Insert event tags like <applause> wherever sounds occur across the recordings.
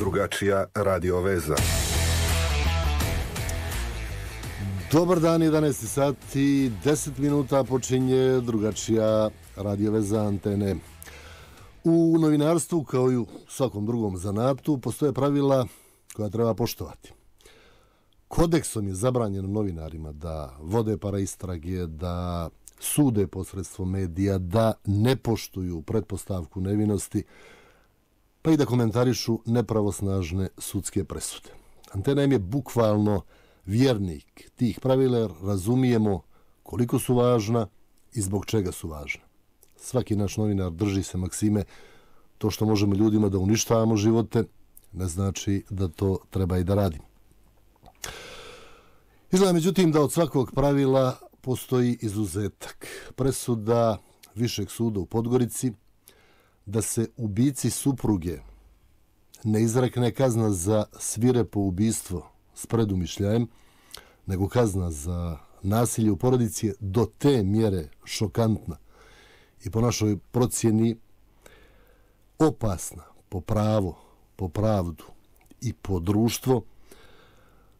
drugačija radioveza. Dobar dan, 11. sati, 10 minuta počinje drugačija radioveza antene. U novinarstvu, kao i u svakom drugom zanatu, postoje pravila koja treba poštovati. Kodeksom je zabranjeno novinarima da vode para istrage, da sude posredstvo medija, da ne poštuju pretpostavku nevinosti, pa i da komentarišu nepravosnažne sudske presude. Antena im je bukvalno vjernik tih pravila razumijemo koliko su važna i zbog čega su važna. Svaki naš novinar drži se maksime to što možemo ljudima da uništavamo živote, ne znači da to treba i da radimo. Izgleda međutim da od svakog pravila postoji izuzetak. Presuda Višeg suda u Podgorici, da se ubici supruge ne izrekne kazna za svire po ubistvo s predumišljajem, nego kazna za nasilje u porodici je do te mjere šokantna i po našoj procjeni opasna po pravo, po pravdu i po društvo,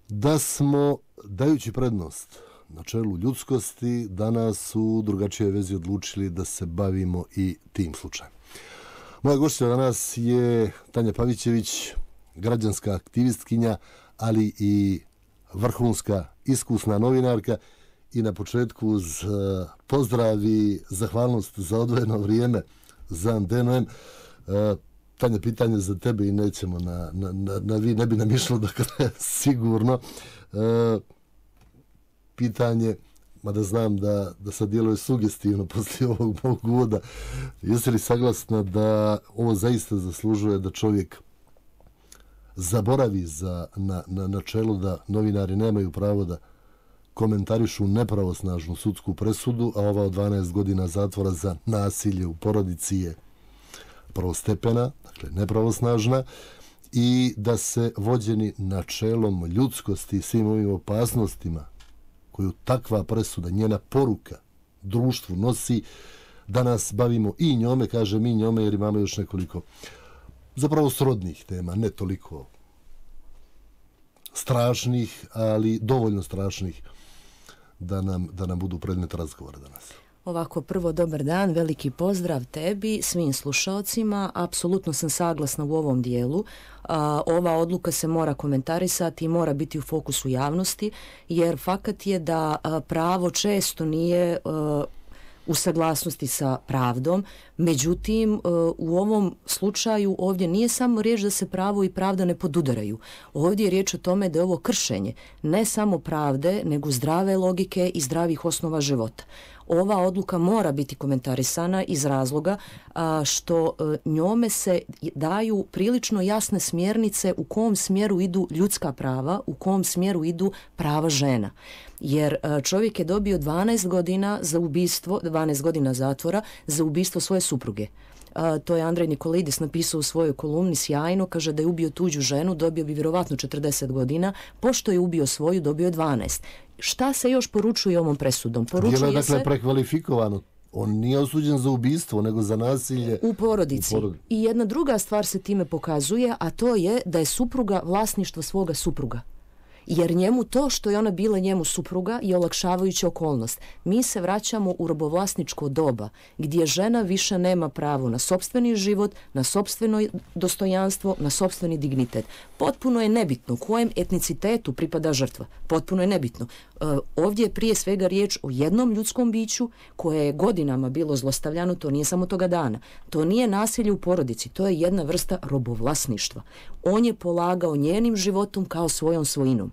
da smo, dajući prednost na čelu ljudskosti, danas u drugačije vezi odlučili da se bavimo i tim slučajem. Moja gošća danas je Tanja Pavićević, građanska aktivistkinja, ali i vrhunska iskusna novinarka i na početku uz e, pozdrav i zahvalnost za odvojeno vrijeme za Antenujem. Tanja, pitanje za tebe i nećemo na, na, na, na vi, ne bi nam išlo <laughs> do dakle, kraja, sigurno. E, pitanje, mada znam da, da sad djeluje sugestivno <laughs> poslije ovog mog uvoda, jesi li saglasna da ovo zaista zaslužuje da čovjek zaboravi za, na, na, na čelo da novinari nemaju pravo da komentarišu nepravosnažnu sudsku presudu, a ova od 12 godina zatvora za nasilje u porodici je prostepena, dakle nepravosnažna, i da se vođeni načelom ljudskosti i svim ovim opasnostima koju takva presuda, njena poruka društvu nosi, da nas bavimo i njome, kaže mi njome, jer imamo još nekoliko zapravo srodnih tema, ne toliko strašnih, ali dovoljno strašnih da nam, da nam budu predmet razgovora danas. Ovako, prvo dobar dan, veliki pozdrav tebi, svim slušalcima. Apsolutno sam saglasna u ovom dijelu. A, ova odluka se mora komentarisati i mora biti u fokusu javnosti, jer fakat je da a, pravo često nije a, u saglasnosti sa pravdom. Međutim, u ovom slučaju ovdje nije samo riječ da se pravo i pravda ne podudaraju. Ovdje je riječ o tome da je ovo kršenje ne samo pravde, nego zdrave logike i zdravih osnova života ova odluka mora biti komentarisana iz razloga što e, njome se daju prilično jasne smjernice u kom smjeru idu ljudska prava, u kom smjeru idu prava žena. Jer e, čovjek je dobio 12 godina za ubistvo, 12 godina zatvora za ubistvo svoje supruge. A, to je Andrej Nikolidis napisao u svojoj kolumni sjajno, kaže da je ubio tuđu ženu, dobio bi vjerovatno 40 godina, pošto je ubio svoju, dobio je 12 šta se još poručuje ovom presudom? Poručuje Bilo je dakle se... prekvalifikovano. On nije osuđen za ubistvo, nego za nasilje u porodici. u porodici. I jedna druga stvar se time pokazuje, a to je da je supruga vlasništvo svoga supruga jer njemu to što je ona bila njemu supruga je olakšavajuća okolnost. Mi se vraćamo u robovlasničko doba gdje žena više nema pravo na sobstveni život, na sobstveno dostojanstvo, na sobstveni dignitet. Potpuno je nebitno kojem etnicitetu pripada žrtva. Potpuno je nebitno. E, ovdje je prije svega riječ o jednom ljudskom biću koje je godinama bilo zlostavljano, to nije samo toga dana. To nije nasilje u porodici, to je jedna vrsta robovlasništva. On je polagao njenim životom kao svojom svojinom.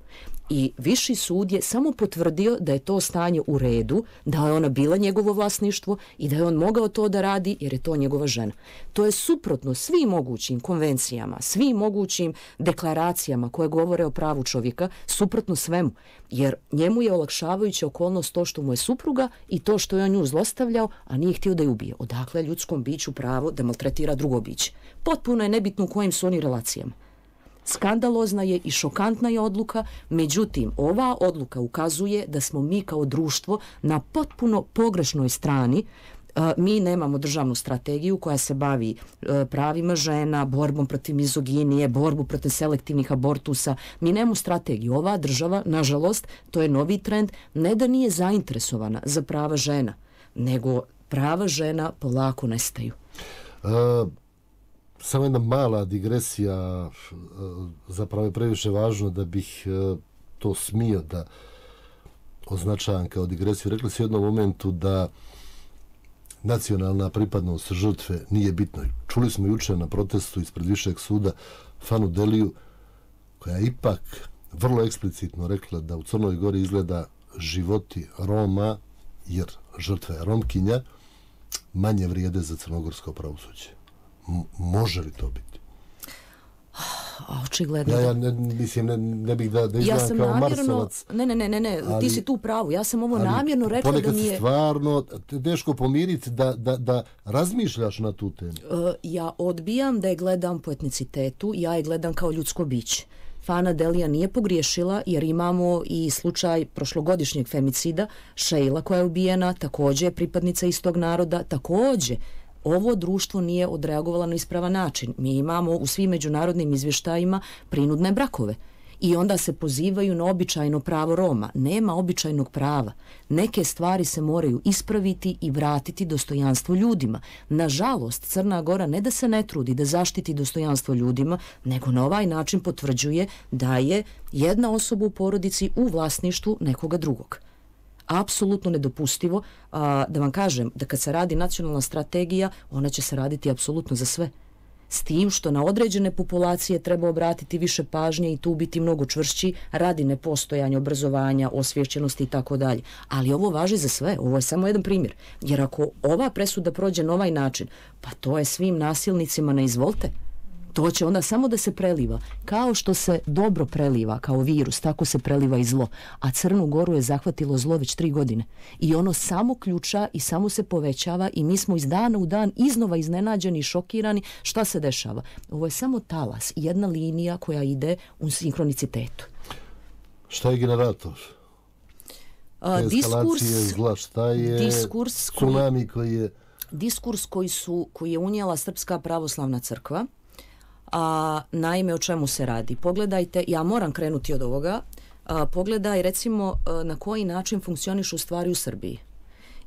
I viši sud je samo potvrdio da je to stanje u redu, da je ona bila njegovo vlasništvo i da je on mogao to da radi jer je to njegova žena. To je suprotno svim mogućim konvencijama, svim mogućim deklaracijama koje govore o pravu čovjeka, suprotno svemu. Jer njemu je olakšavajuća okolnost to što mu je supruga i to što je on nju zlostavljao, a nije htio da je ubije. Odakle ljudskom biću pravo da maltretira drugo biće? Potpuno je nebitno u kojim su oni relacijama. Skandalozna je i šokantna je odluka, međutim, ova odluka ukazuje da smo mi kao društvo na potpuno pogrešnoj strani e, Mi nemamo državnu strategiju koja se bavi e, pravima žena, borbom protiv mizoginije, borbu protiv selektivnih abortusa. Mi nemamo strategiju. Ova država, nažalost, to je novi trend, ne da nije zainteresovana za prava žena, nego prava žena polako nestaju. E, samo jedna mala digresija e, zapravo je previše važno da bih e, to smio da označavam kao digresiju. Rekli se u jednom momentu da nacionalna pripadnost žrtve nije bitna. Čuli smo juče na protestu ispred Višeg suda Fanu Deliju koja je ipak vrlo eksplicitno rekla da u Crnoj gori izgleda životi Roma jer žrtva Romkinja manje vrijede za crnogorsko pravosuđe može li to biti? Očigledno. Ja, ja ne, mislim, ne, ne bih da, da izgledam ja kao namjerno, Ne, ne, ne, ne, ne ali, ti si tu u pravu. Ja sam ovo ali, namjerno rekla da nije... mi je... stvarno teško pomiriti da, da, da razmišljaš na tu temu. Uh, ja odbijam da je gledam po etnicitetu, ja je gledam kao ljudsko biće. Fana Delija nije pogriješila jer imamo i slučaj prošlogodišnjeg femicida, Šejla koja je ubijena, također je pripadnica istog naroda, također ovo društvo nije odreagovalo na ispravan način. Mi imamo u svim međunarodnim izvještajima prinudne brakove. I onda se pozivaju na običajno pravo Roma. Nema običajnog prava. Neke stvari se moraju ispraviti i vratiti dostojanstvo ljudima. Nažalost, Crna Gora ne da se ne trudi da zaštiti dostojanstvo ljudima, nego na ovaj način potvrđuje da je jedna osoba u porodici u vlasništu nekoga drugog apsolutno nedopustivo a, da vam kažem da kad se radi nacionalna strategija, ona će se raditi apsolutno za sve. S tim što na određene populacije treba obratiti više pažnje i tu biti mnogo čvršći radi nepostojanja obrazovanja, osvješćenosti i tako dalje. Ali ovo važi za sve, ovo je samo jedan primjer. Jer ako ova presuda prođe na ovaj način, pa to je svim nasilnicima na izvolte to će onda samo da se preliva. Kao što se dobro preliva kao virus, tako se preliva i zlo. A Crnu Goru je zahvatilo zlo već tri godine. I ono samo ključa i samo se povećava i mi smo iz dana u dan iznova iznenađeni, šokirani šta se dešava. Ovo je samo talas, jedna linija koja ide u sinkronicitetu. Šta je generator? A, diskurs, zla, šta je diskurs, tsunami koji je... Diskurs koji, su, koji je unijela Srpska pravoslavna crkva, A, naime, o čemu se radi? Pogledajte, ja moram krenuti od ovoga, a, pogledaj recimo e, na koji način funkcioniš u stvari u Srbiji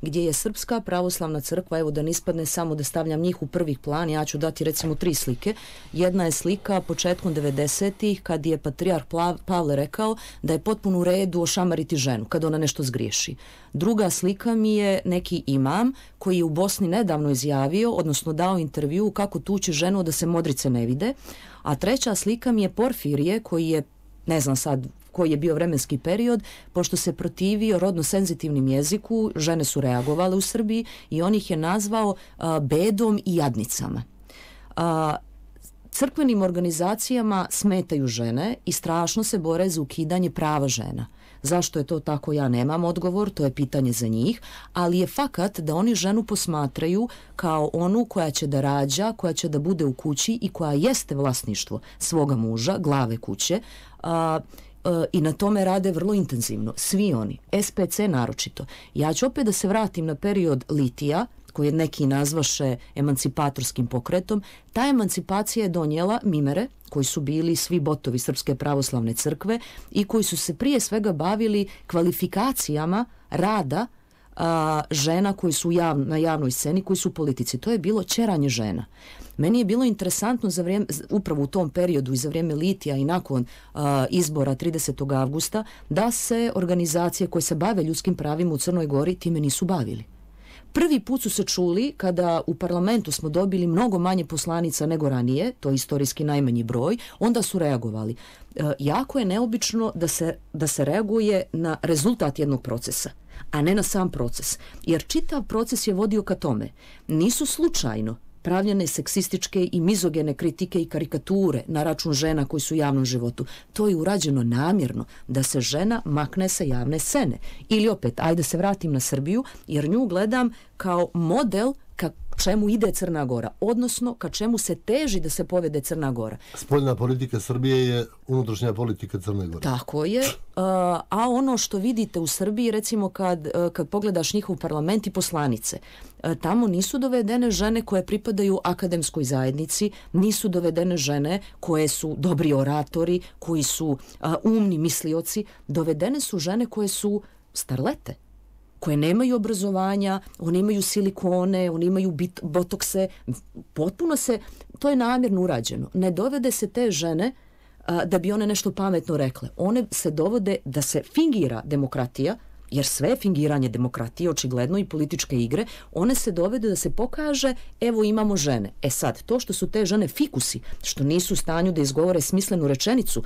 gdje je Srpska pravoslavna crkva, evo da nispadne samo da stavljam njih u prvi plan, ja ću dati recimo tri slike. Jedna je slika početkom 90-ih kad je patrijarh Pavle rekao da je potpuno u redu ošamariti ženu kad ona nešto zgriješi. Druga slika mi je neki imam koji je u Bosni nedavno izjavio, odnosno dao intervju kako tući ženu da se modrice ne vide. A treća slika mi je Porfirije koji je ne znam sad koji je bio vremenski period, pošto se protivio rodno-senzitivnim jeziku, žene su reagovale u Srbiji i on ih je nazvao a, bedom i jadnicama. A, crkvenim organizacijama smetaju žene i strašno se bore za ukidanje prava žena. Zašto je to tako, ja nemam odgovor, to je pitanje za njih, ali je fakat da oni ženu posmatraju kao onu koja će da rađa, koja će da bude u kući i koja jeste vlasništvo svoga muža, glave kuće. Uh, i na tome rade vrlo intenzivno. Svi oni, SPC naročito. Ja ću opet da se vratim na period litija, koji je neki nazvaše emancipatorskim pokretom, ta emancipacija je donijela mimere, koji su bili svi botovi Srpske pravoslavne crkve i koji su se prije svega bavili kvalifikacijama rada a, žena koji su jav, na javnoj sceni, koji su u politici. To je bilo čeranje žena. Meni je bilo interesantno za vrijeme, upravo u tom periodu i za vrijeme Litija i nakon a, izbora 30. augusta da se organizacije koje se bave ljudskim pravima u Crnoj Gori time nisu bavili. Prvi put su se čuli kada u parlamentu smo dobili mnogo manje poslanica nego ranije, to je istorijski najmanji broj, onda su reagovali. E, jako je neobično da se, da se reaguje na rezultat jednog procesa, a ne na sam proces. Jer čitav proces je vodio ka tome. Nisu slučajno pravljene seksističke i mizogene kritike i karikature na račun žena koji su u javnom životu. To je urađeno namjerno da se žena makne sa javne scene. Ili opet, ajde se vratim na Srbiju, jer nju gledam kao model čemu ide Crna Gora, odnosno ka čemu se teži da se povede Crna Gora. Spoljna politika Srbije je unutrašnja politika Crne Gore. Tako je, a ono što vidite u Srbiji, recimo kad, e, kad pogledaš njihov parlament i poslanice, e, tamo nisu dovedene žene koje pripadaju akademskoj zajednici, nisu dovedene žene koje su dobri oratori, koji su e, umni mislioci, dovedene su žene koje su starlete, koje nemaju obrazovanja, one imaju silikone, one imaju bit, botokse, potpuno se, to je namjerno urađeno. Ne dovede se te žene a, da bi one nešto pametno rekle. One se dovode da se fingira demokratija, jer sve je fingiranje demokratije, očigledno i političke igre, one se dovede da se pokaže, evo imamo žene. E sad, to što su te žene fikusi, što nisu u stanju da izgovore smislenu rečenicu,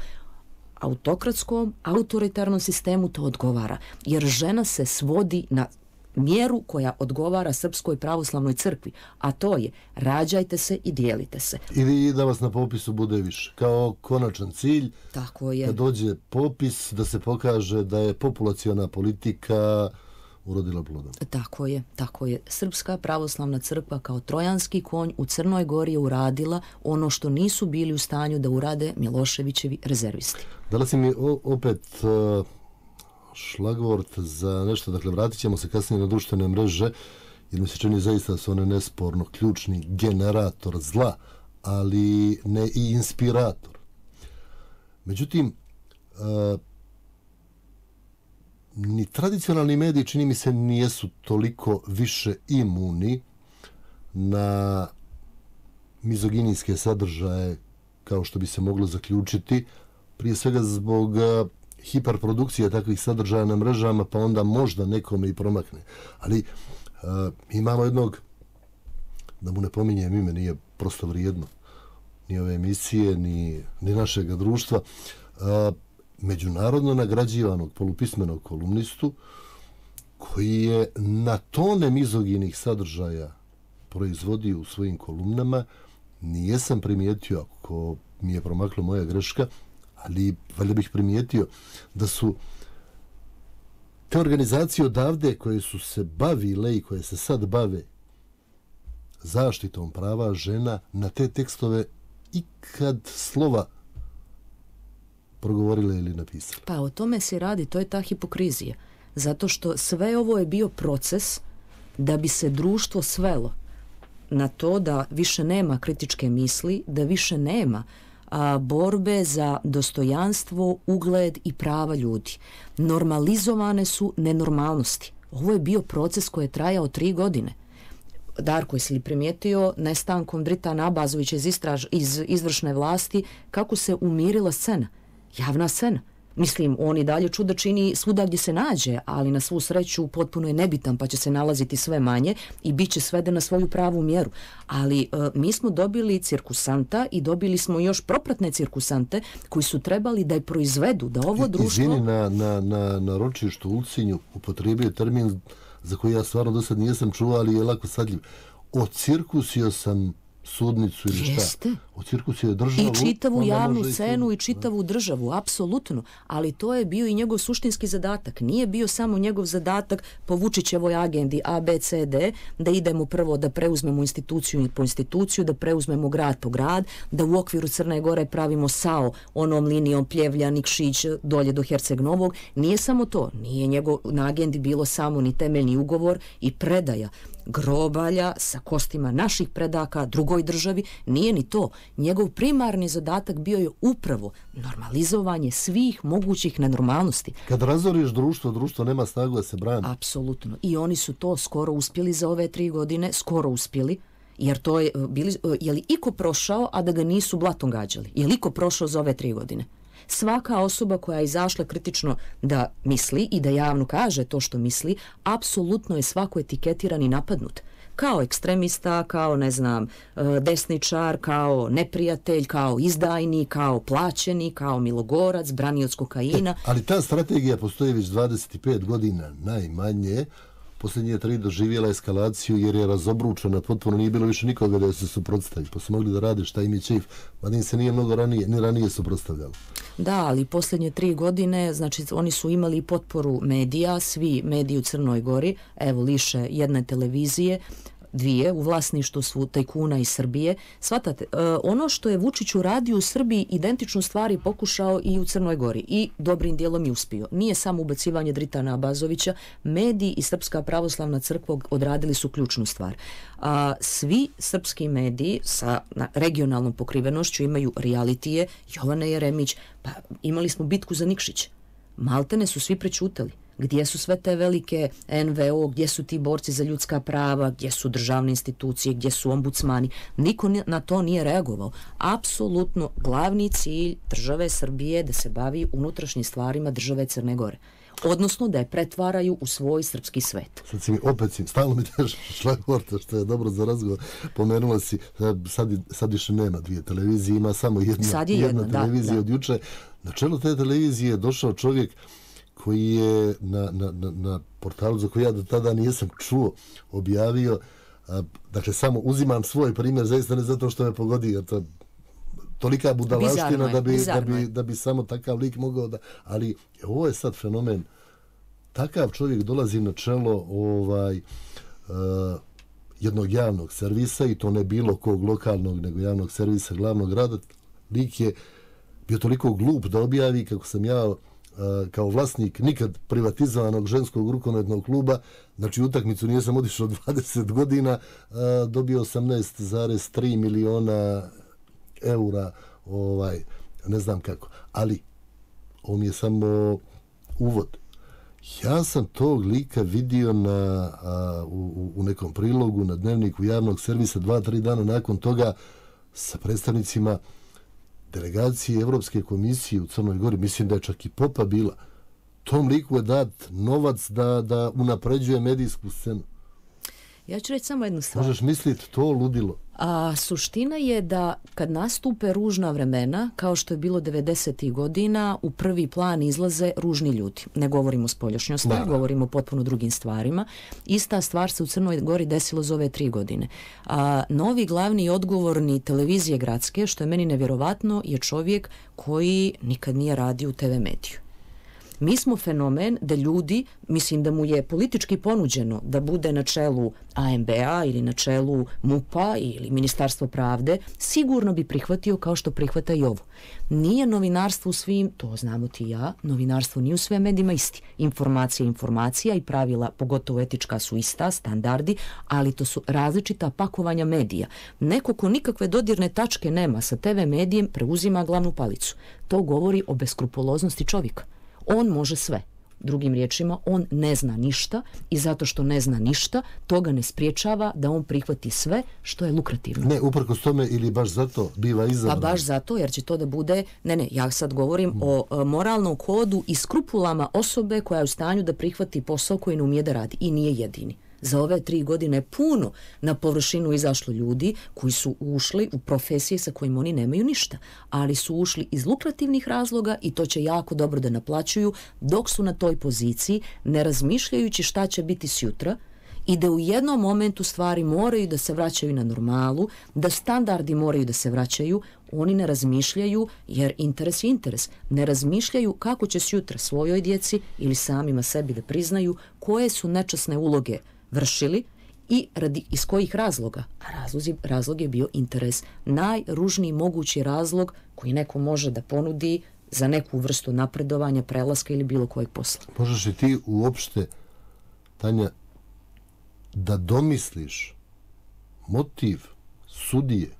autokratskom, autoritarnom sistemu to odgovara. Jer žena se svodi na mjeru koja odgovara Srpskoj pravoslavnoj crkvi, a to je rađajte se i dijelite se. Ili da vas na popisu bude više, kao konačan cilj, Tako je. da dođe popis, da se pokaže da je populacijona politika urodila plodom. Tako je, tako je. Srpska pravoslavna crkva kao trojanski konj u Crnoj gori je uradila ono što nisu bili u stanju da urade Miloševićevi rezervisti. Dala si mi opet uh, šlagvort za nešto, dakle vratit ćemo se kasnije na društvene mreže, jer mi se čini zaista da su one nesporno ključni generator zla, ali ne i inspirator. Međutim, e, ni tradicionalni mediji, čini mi se, nijesu toliko više imuni na mizoginijske sadržaje, kao što bi se moglo zaključiti, prije svega zbog e, hiperprodukcije takvih sadržaja na mrežama, pa onda možda nekome i promakne. Ali uh, imamo jednog, da mu ne pominjem ime, nije prosto vrijedno, ni ove emisije, ni, ni našeg društva, uh, međunarodno nagrađivanog polupismenog kolumnistu koji je na tone mizoginih sadržaja proizvodio u svojim kolumnama, nije sam primijetio, ako mi je promakla moja greška, ali valjda bih primijetio da su te organizacije odavde koje su se bavile i koje se sad bave zaštitom prava žena na te tekstove i kad slova progovorile ili napisale. Pa o tome se radi, to je ta hipokrizija. Zato što sve ovo je bio proces da bi se društvo svelo na to da više nema kritičke misli, da više nema a, borbe za dostojanstvo, ugled i prava ljudi. Normalizovane su nenormalnosti. Ovo je bio proces koji je trajao tri godine. Darko, jesi li primijetio nestankom Drita Abazovića iz, istraž, iz izvršne vlasti kako se umirila scena? javna scena. Mislim, on i dalje čuda čini svuda gdje se nađe, ali na svu sreću potpuno je nebitan pa će se nalaziti sve manje i bit će svede na svoju pravu mjeru. Ali e, mi smo dobili cirkusanta i dobili smo još propratne cirkusante koji su trebali da je proizvedu, da ovo društvo... Izvini, na, na, na, na ročištu Ulcinju upotrebio termin za koji ja stvarno do sad nisam čuo, ali je lako sadljiv. cirkusio sam sudnicu ili šta? Jeste u cirkusu je državu... I čitavu javnu scenu i čitavu državu, apsolutno. Ali to je bio i njegov suštinski zadatak. Nije bio samo njegov zadatak po Vučićevoj agendi A, B, C, D, da idemo prvo da preuzmemo instituciju po instituciju, da preuzmemo grad po grad, da u okviru Crne Gore pravimo sao onom linijom Pljevlja, Nikšić, dolje do Herceg Novog. Nije samo to. Nije njegov na agendi bilo samo ni temeljni ugovor i predaja grobalja sa kostima naših predaka drugoj državi. Nije ni to njegov primarni zadatak bio je upravo normalizovanje svih mogućih nenormalnosti. Kad razoriš društvo, društvo nema snagu da se brani. Apsolutno. I oni su to skoro uspjeli za ove tri godine, skoro uspjeli. Jer to je, e, bili, e, je li iko prošao, a da ga nisu blatom gađali? Je li iko prošao za ove tri godine? Svaka osoba koja je izašla kritično da misli i da javno kaže to što misli, apsolutno je svako etiketiran i napadnut kao ekstremista, kao ne znam, e, desničar, kao neprijatelj, kao izdajni, kao plaćeni, kao milogorac, branioc kokaina. E, ali ta strategija postoji već 25 godina najmanje, posljednje tri doživjela eskalaciju jer je razobručena, potpuno nije bilo više nikoga da se suprotstavi, pa su mogli da rade šta im je čef, ma nije se nije mnogo ranije, ni ranije suprotstavljalo. Da, ali posljednje tri godine, znači oni su imali potporu medija, svi mediji u Crnoj Gori, evo liše jedne televizije, dvije u vlasništu svu tajkuna iz Srbije. Svatate, e, ono što je Vučić uradio u Srbiji identičnu stvar i pokušao i u Crnoj Gori i dobrim dijelom je uspio. Nije samo ubacivanje Dritana Abazovića, mediji i Srpska pravoslavna crkva odradili su ključnu stvar. A, svi srpski mediji sa na, regionalnom pokrivenošću imaju realitije, Jovana Jeremić, pa imali smo bitku za Nikšić, Maltene su svi prečutali. Gdje su sve te velike NVO, gdje su ti borci za ljudska prava, gdje su državne institucije, gdje su ombudsmani? Niko na to nije reagovao. Apsolutno glavni cilj države Srbije da se bavi unutrašnjim stvarima države Crne Gore odnosno da je pretvaraju u svoj srpski svet. Sad si mi opet si, stalo mi daš šlagvorta što je dobro za razgovor, pomenula si, sad, sad više nema dvije televizije, ima samo jedna, sad je jedna, jedna, televizija da, od juče. Na čelo te televizije je došao čovjek koji je na, na, na, na portalu za koji ja do tada nisam čuo objavio, a, dakle samo uzimam svoj primjer, zaista ne zato što me pogodi, jer to tolika budalaština da bi, da, bi, da bi samo takav lik mogao da... Ali ovo je sad fenomen. Takav čovjek dolazi na čelo ovaj, uh, jednog javnog servisa i to ne bilo kog lokalnog, nego javnog servisa glavnog grada. Lik je bio toliko glup da objavi kako sam ja eh, kao vlasnik nikad privatizovanog ženskog rukometnog kluba, znači utakmicu nije sam odišao 20 <laughs> godina, eh, dobio 18,3 miliona eura, ovaj, ne znam kako. Ali, on je samo uvod. Ja sam tog lika vidio na, a, u, u nekom prilogu na dnevniku javnog servisa dva, tri dana nakon toga sa predstavnicima delegacije Evropske komisije u Crnoj Gori. Mislim da je čak i popa bila. Tom liku je dat novac da, da unapređuje medijsku scenu. Ja ću reći samo jednu stvar. Možeš misliti to ludilo. A suština je da kad nastupe ružna vremena, kao što je bilo 90. godina, u prvi plan izlaze ružni ljudi. Ne govorimo o spoljašnjosti, govorimo o potpuno drugim stvarima. Ista stvar se u Crnoj gori desilo za ove tri godine. A novi glavni odgovorni televizije gradske, što je meni nevjerovatno, je čovjek koji nikad nije radio u TV mediju. Mi smo fenomen da ljudi, mislim da mu je politički ponuđeno da bude na čelu AMBA ili na čelu MUPA ili Ministarstvo pravde, sigurno bi prihvatio kao što prihvata i ovo. Nije novinarstvo u svim, to znamo ti ja, novinarstvo nije u sve medijima isti. Informacija, informacija i pravila, pogotovo etička su ista, standardi, ali to su različita pakovanja medija. Neko ko nikakve dodirne tačke nema sa TV medijem preuzima glavnu palicu. To govori o beskrupuloznosti čovjeka on može sve. Drugim riječima, on ne zna ništa i zato što ne zna ništa, toga ne spriječava da on prihvati sve što je lukrativno. Ne, uprkos tome ili baš zato biva izabran. Pa baš zato, jer će to da bude, ne, ne, ja sad govorim mm. o e, moralnom kodu i skrupulama osobe koja je u stanju da prihvati posao koji ne umije da radi i nije jedini za ove tri godine puno na površinu izašlo ljudi koji su ušli u profesije sa kojim oni nemaju ništa, ali su ušli iz lukrativnih razloga i to će jako dobro da naplaćuju dok su na toj poziciji, ne razmišljajući šta će biti sjutra, i da u jednom momentu stvari moraju da se vraćaju na normalu, da standardi moraju da se vraćaju, oni ne razmišljaju, jer interes je interes, ne razmišljaju kako će sutra svojoj djeci ili samima sebi da priznaju koje su nečasne uloge vršili i radi iz kojih razloga? A razlog razlog je bio interes. Najružniji mogući razlog koji neko može da ponudi za neku vrstu napredovanja, prelaska ili bilo kojeg posla. Možeš li ti uopšte, Tanja, da domisliš motiv sudije,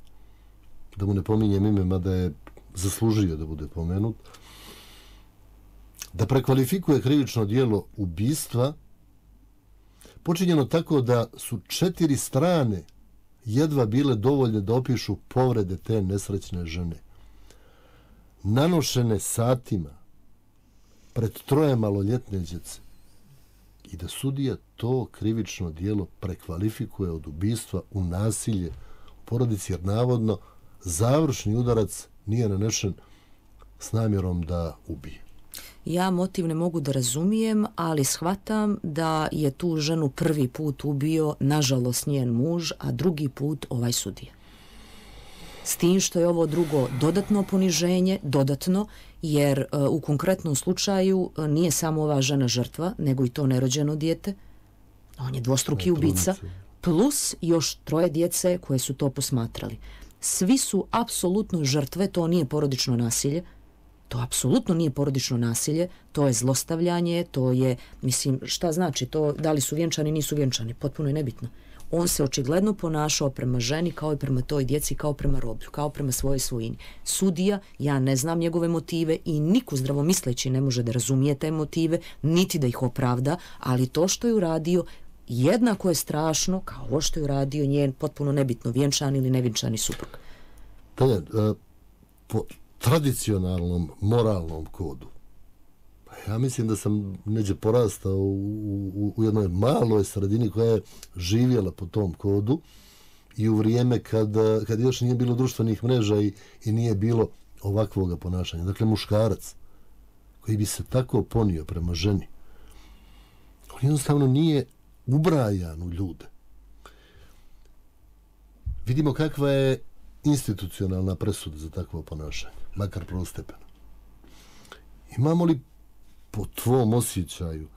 da mu ne pominjem ime, mada je zaslužio da bude pomenut, da prekvalifikuje krivično dijelo ubistva počinjeno tako da su četiri strane jedva bile dovoljne da opišu povrede te nesrećne žene. Nanošene satima pred troje maloljetne djece i da sudija to krivično dijelo prekvalifikuje od ubistva u nasilje u porodici jer navodno završni udarac nije nanešen s namjerom da ubije ja motiv ne mogu da razumijem, ali shvatam da je tu ženu prvi put ubio, nažalost, njen muž, a drugi put ovaj sudija. S tim što je ovo drugo dodatno poniženje, dodatno, jer e, u konkretnom slučaju e, nije samo ova žena žrtva, nego i to nerođeno dijete, on je dvostruki ubica, znači. plus još troje djece koje su to posmatrali. Svi su apsolutno žrtve, to nije porodično nasilje, to apsolutno nije porodično nasilje, to je zlostavljanje, to je, mislim, šta znači to, da li su vjenčani, nisu vjenčani, potpuno je nebitno. On se očigledno ponašao prema ženi kao i prema toj djeci, kao prema roblju, kao prema svoje svojini. Sudija, ja ne znam njegove motive i niku zdravomisleći ne može da razumije te motive, niti da ih opravda, ali to što je uradio jednako je strašno kao ovo što je uradio njen potpuno nebitno vjenčan ili nevjenčani suprug. Tanja, uh, po, tradicionalnom moralnom kodu. Pa ja mislim da sam neđe porastao u, u, u jednoj maloj sredini koja je živjela po tom kodu i u vrijeme kada, kada još nije bilo društvenih mreža i, i nije bilo ovakvog ponašanja. Dakle, muškarac koji bi se tako ponio prema ženi, on jednostavno nije ubrajan u ljude. Vidimo kakva je institucionalna presuda za takvo ponašanje makar prvostepeno. Imamo li po tvom osjećaju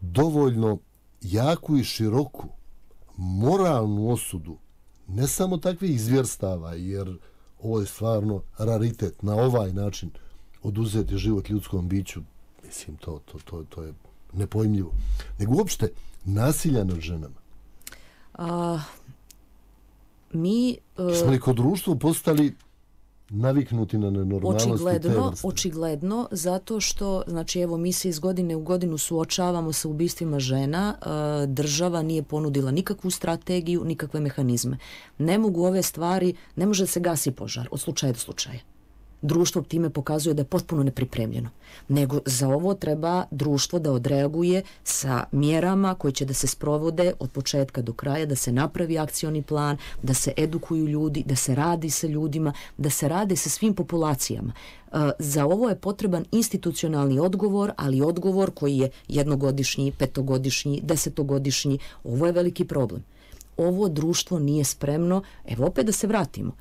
dovoljno jaku i široku moralnu osudu ne samo takve izvjerstava, jer ovo je stvarno raritet na ovaj način oduzeti život ljudskom biću mislim to, to, to, to je nepojmljivo nego uopšte nasilja nad ženama Uh, mi... Uh, Smo li kod društvo postali naviknuti na nenormalnosti očigledno, te vrste? Očigledno, zato što, znači, evo, mi se iz godine u godinu suočavamo sa ubistvima žena, uh, država nije ponudila nikakvu strategiju, nikakve mehanizme. Ne mogu ove stvari, ne može se gasi požar od slučaja do slučaja društvo time pokazuje da je potpuno nepripremljeno. Nego za ovo treba društvo da odreaguje sa mjerama koje će da se sprovode od početka do kraja, da se napravi akcioni plan, da se edukuju ljudi, da se radi sa ljudima, da se radi sa svim populacijama. E, za ovo je potreban institucionalni odgovor, ali odgovor koji je jednogodišnji, petogodišnji, desetogodišnji, ovo je veliki problem. Ovo društvo nije spremno, evo opet da se vratimo,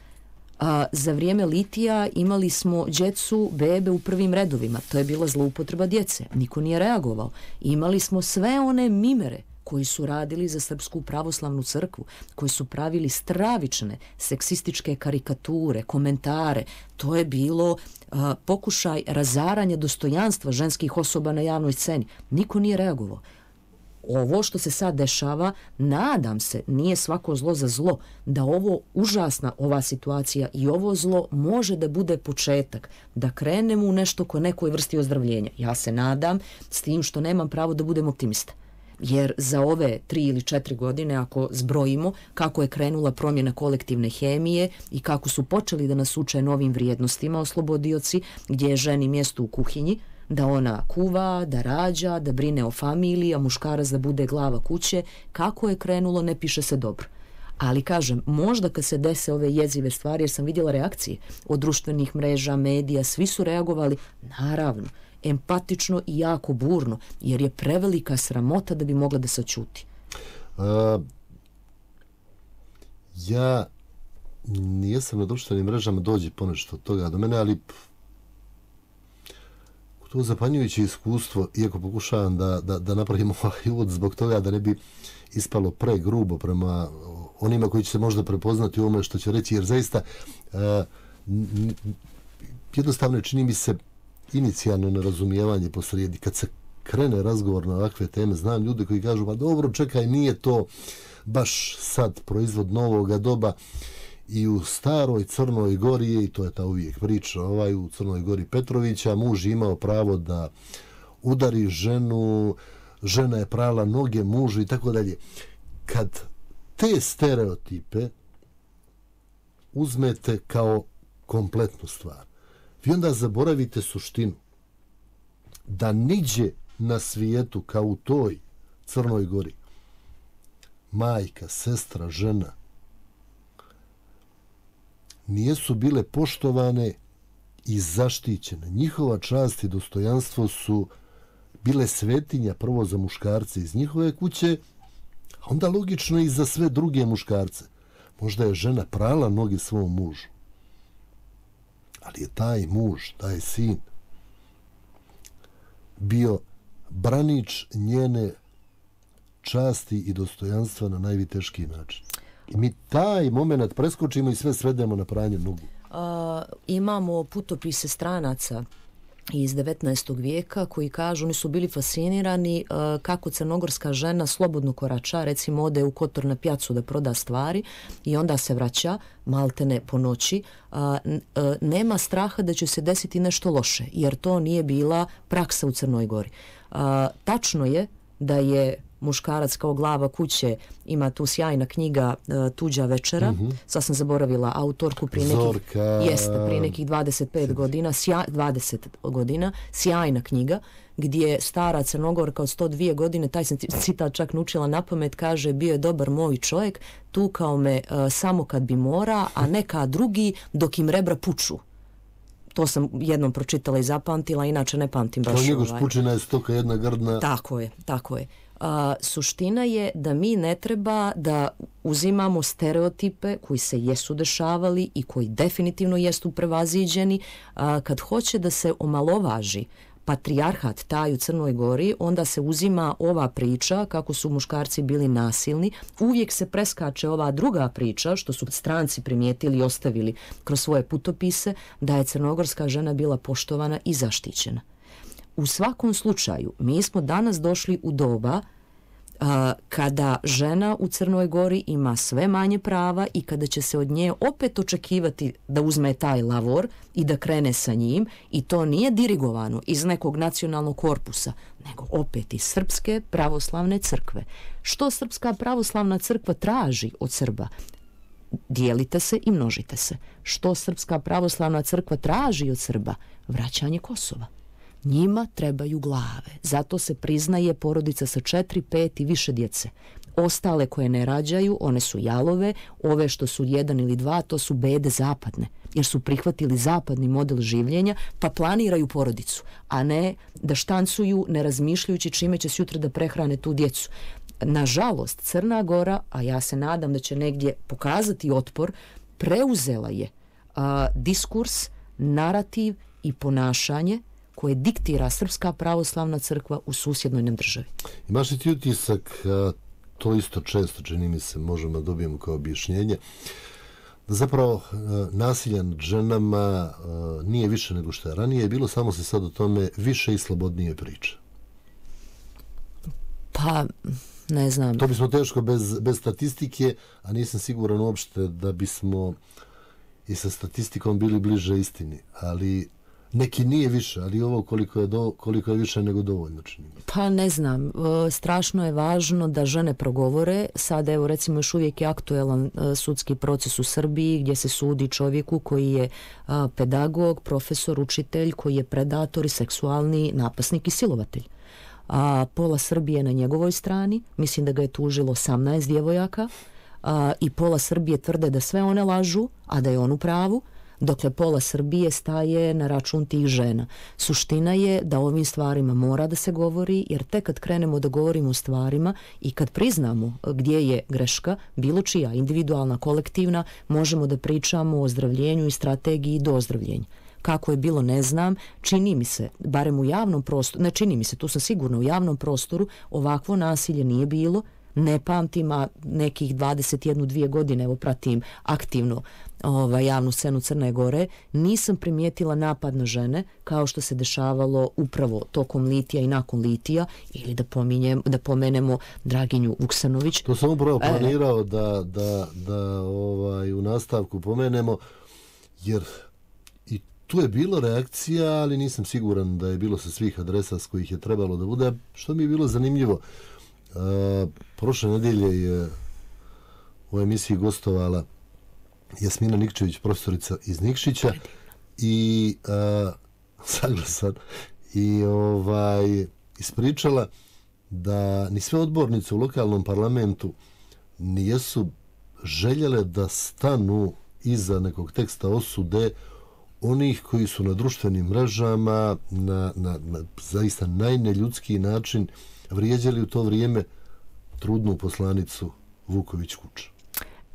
a, za vrijeme litija imali smo djecu, bebe u prvim redovima. To je bila zloupotreba djece. Niko nije reagovao. Imali smo sve one mimere koji su radili za Srpsku pravoslavnu crkvu, koji su pravili stravične seksističke karikature, komentare. To je bilo a, pokušaj razaranja dostojanstva ženskih osoba na javnoj sceni. Niko nije reagovao ovo što se sad dešava, nadam se, nije svako zlo za zlo, da ovo užasna ova situacija i ovo zlo može da bude početak, da krenemo u nešto ko nekoj vrsti ozdravljenja. Ja se nadam s tim što nemam pravo da budem optimista. Jer za ove tri ili četiri godine, ako zbrojimo kako je krenula promjena kolektivne hemije i kako su počeli da nas uče novim vrijednostima oslobodioci, gdje je ženi mjesto u kuhinji, da ona kuva, da rađa, da brine o familiji, a muškarac da bude glava kuće, kako je krenulo ne piše se dobro. Ali kažem, možda kad se dese ove jezive stvari, jer sam vidjela reakcije od društvenih mreža, medija, svi su reagovali, naravno, empatično i jako burno, jer je prevelika sramota da bi mogla da se očuti. A, ja nisam na društvenim mrežama dođi ponešto od toga do mene, ali To zapanjujuće iskustvo, iako pokušavam da, da, da napravim <laughs> ovaj uvod zbog toga da ne bi ispalo pre grubo prema onima koji će se možda prepoznati u ovome što će reći, jer zaista uh, jednostavno je čini mi se inicijalno nerazumijevanje po Kad se krene razgovor na ovakve teme, znam ljude koji kažu, pa dobro, čekaj, nije to baš sad proizvod novog doba. Uh, i u staroj Crnoj Gori, i to je ta uvijek priča, ovaj u Crnoj Gori Petrovića, muž imao pravo da udari ženu, žena je prala noge mužu i tako dalje. Kad te stereotipe uzmete kao kompletnu stvar, vi onda zaboravite suštinu da niđe na svijetu kao u toj Crnoj Gori majka, sestra, žena, nijesu bile poštovane i zaštićene. Njihova čast i dostojanstvo su bile svetinja prvo za muškarce iz njihove kuće, a onda logično i za sve druge muškarce. Možda je žena prala noge svom mužu, ali je taj muž, taj sin, bio branič njene časti i dostojanstva na najviteški način. I mi taj moment preskočimo i sve sredemo na pranje nogu. Uh, imamo putopise stranaca iz 19. vijeka koji kažu, oni su bili fascinirani uh, kako crnogorska žena slobodno korača, recimo ode u kotor na pjacu da proda stvari i onda se vraća maltene po noći uh, nema straha da će se desiti nešto loše, jer to nije bila praksa u Crnoj Gori uh, tačno je da je muškarac kao glava kuće ima tu sjajna knjiga uh, Tuđa večera, mm -hmm. sad sam zaboravila autorku prije nekih, Zorka... jeste, prije nekih 25 Sjeti. godina, sja, 20 godina, sjajna knjiga gdje stara Crnogorka od 102 godine, taj sam <laughs> citat čak nučila na pamet, kaže bio je dobar moj čovjek, tukao me uh, samo kad bi mora, a neka drugi dok im rebra puču. To sam jednom pročitala i zapamtila, inače ne pamtim baš. To njegov ovaj. spučena je stoka jedna grdna. Tako je, tako je. A, suština je da mi ne treba da uzimamo stereotipe koji se jesu dešavali i koji definitivno jesu prevaziđeni. A, kad hoće da se omalovaži patrijarhat taj u Crnoj Gori, onda se uzima ova priča kako su muškarci bili nasilni. Uvijek se preskače ova druga priča što su stranci primijetili i ostavili kroz svoje putopise da je crnogorska žena bila poštovana i zaštićena. U svakom slučaju, mi smo danas došli u doba a, kada žena u Crnoj Gori ima sve manje prava i kada će se od nje opet očekivati da uzme taj lavor i da krene sa njim i to nije dirigovano iz nekog nacionalnog korpusa, nego opet iz Srpske pravoslavne crkve. Što Srpska pravoslavna crkva traži od Srba? Dijelite se i množite se. Što Srpska pravoslavna crkva traži od Srba? Vraćanje Kosova. Njima trebaju glave. Zato se priznaje porodica sa četiri, pet i više djece. Ostale koje ne rađaju, one su jalove, ove što su jedan ili dva, to su bede zapadne, jer su prihvatili zapadni model življenja, pa planiraju porodicu, a ne da štancuju ne razmišljujući čime će sutra da prehrane tu djecu. Nažalost, Crna Gora, a ja se nadam da će negdje pokazati otpor, preuzela je a, diskurs, narativ i ponašanje, koje diktira Srpska pravoslavna crkva u susjednoj nam državi. Imaš li ti utisak, to isto često, čini mi se, možemo da dobijemo kao objašnjenje, da zapravo nasiljan ženama nije više nego što je ranije, bilo samo se sad o tome više i slobodnije priča. Pa, ne znam. To bismo teško bez, bez statistike, a nisam siguran uopšte da bismo i sa statistikom bili bliže istini. Ali neki nije više, ali ovo koliko je, do, koliko je više nego dovoljno čini. Pa ne znam, e, strašno je važno da žene progovore. Sada evo recimo još uvijek je aktuelan e, sudski proces u Srbiji gdje se sudi čovjeku koji je e, pedagog, profesor, učitelj, koji je predator i seksualni napasnik i silovatelj. A pola Srbije na njegovoj strani, mislim da ga je tužilo 18 djevojaka, a, i pola Srbije tvrde da sve one lažu, a da je on u pravu, dokle pola Srbije staje na račun tih žena. Suština je da o ovim stvarima mora da se govori, jer tek kad krenemo da govorimo o stvarima i kad priznamo gdje je greška, bilo čija, individualna, kolektivna, možemo da pričamo o zdravljenju i strategiji do zdravljenja. Kako je bilo, ne znam, čini mi se, barem u javnom prostoru, ne čini mi se, tu sam sigurno, u javnom prostoru ovakvo nasilje nije bilo, ne pamtim, a nekih 21-2 godine evo, pratim aktivno ova javnu scenu Crne Gore, nisam primijetila napad na žene kao što se dešavalo upravo tokom litija i nakon litija ili da, pominjem, da pomenemo Draginju Vuksanović. To sam upravo e. planirao e, da, da, da ovaj, u nastavku pomenemo jer i tu je bilo reakcija, ali nisam siguran da je bilo sa svih adresa s kojih je trebalo da bude. Što mi je bilo zanimljivo, uh, prošle nedelje je u emisiji gostovala Jasmina Nikčević, profesorica iz Nikšića i uh, saglasan i ovaj, ispričala da ni sve odbornice u lokalnom parlamentu nijesu željele da stanu iza nekog teksta osude onih koji su na društvenim mrežama na, na, na zaista najneljudski način vrijeđali u to vrijeme trudnu poslanicu Vuković Kuča.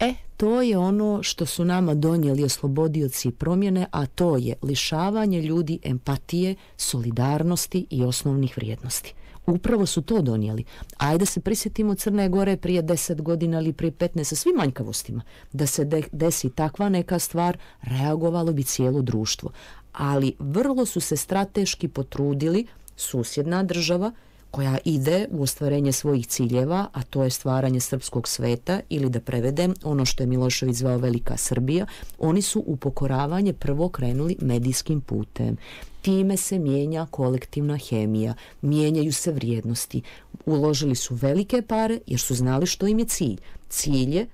E, to je ono što su nama donijeli oslobodioci promjene, a to je lišavanje ljudi empatije, solidarnosti i osnovnih vrijednosti. Upravo su to donijeli. Ajde se prisjetimo Crne Gore prije 10 godina ili prije 15 sa svim manjkavostima. Da se de desi takva neka stvar, reagovalo bi cijelo društvo. Ali vrlo su se strateški potrudili susjedna država, koja ide u ostvarenje svojih ciljeva, a to je stvaranje srpskog sveta ili da prevedem ono što je Milošević zvao Velika Srbija, oni su u pokoravanje prvo krenuli medijskim putem. Time se mijenja kolektivna hemija, mijenjaju se vrijednosti. Uložili su velike pare jer su znali što im je cilj. Cilj je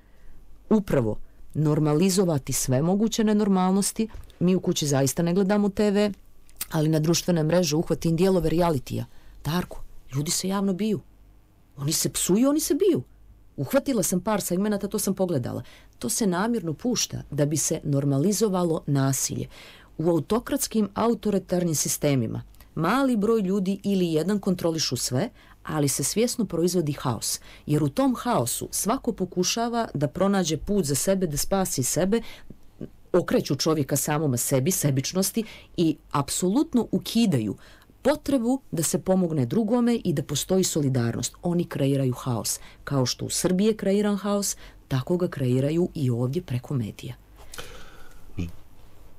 upravo normalizovati sve moguće nenormalnosti. Mi u kući zaista ne gledamo TV, ali na društvene mreže uhvatim dijelove realitija. Darko, ljudi se javno biju. Oni se psuju, oni se biju. Uhvatila sam par segmenata, to sam pogledala. To se namjerno pušta da bi se normalizovalo nasilje. U autokratskim autoritarnim sistemima mali broj ljudi ili jedan kontrolišu sve, ali se svjesno proizvodi haos. Jer u tom haosu svako pokušava da pronađe put za sebe, da spasi sebe, okreću čovjeka samoma sebi, sebičnosti i apsolutno ukidaju potrebu da se pomogne drugome i da postoji solidarnost. Oni kreiraju haos. Kao što u Srbiji kreiran haos, tako ga kreiraju i ovdje preko medija.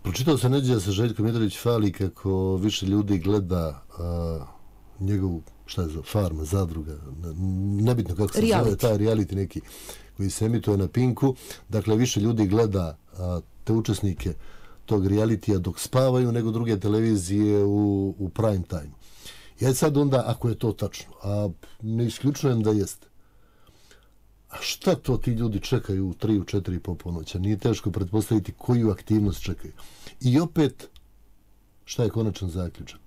Pročitao se neđe da se Željko Mitrović fali kako više ljudi gleda a, njegovu šta je za farma, zadruga, nebitno kako se zove, taj reality neki koji se emituje na Pinku. Dakle, više ljudi gleda te učesnike tog realitija dok spavaju nego druge televizije u, u prime time. Ja e sad onda, ako je to tačno, a ne isključujem da jeste, a šta to ti ljudi čekaju u 3 u 4 poponoća? Nije teško pretpostaviti koju aktivnost čekaju. I opet, šta je konačan zaključak?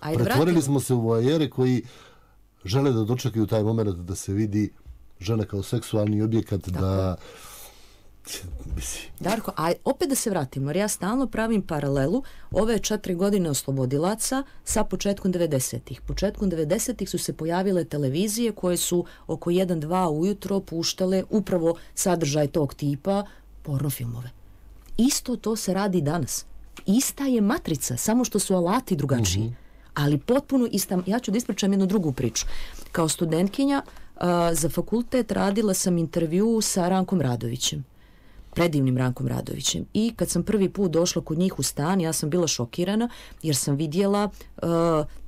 Ajde, Pretvorili vratim. smo se u vojere koji žele da dočekaju taj moment da se vidi žena kao seksualni objekat, Tako. da Darko, a opet da se vratimo, jer ja stalno pravim paralelu ove četiri godine oslobodilaca sa početkom 90-ih. Početkom 90-ih su se pojavile televizije koje su oko 1-2 ujutro puštale upravo sadržaj tog tipa pornofilmove. Isto to se radi danas. Ista je matrica, samo što su alati drugačiji. Uh mhm. -huh. Ali potpuno istam, Ja ću da ispričam jednu drugu priču. Kao studentkinja uh, za fakultet radila sam intervju sa Rankom Radovićem predivnim Rankom Radovićem. I kad sam prvi put došla kod njih u stan, ja sam bila šokirana jer sam vidjela e,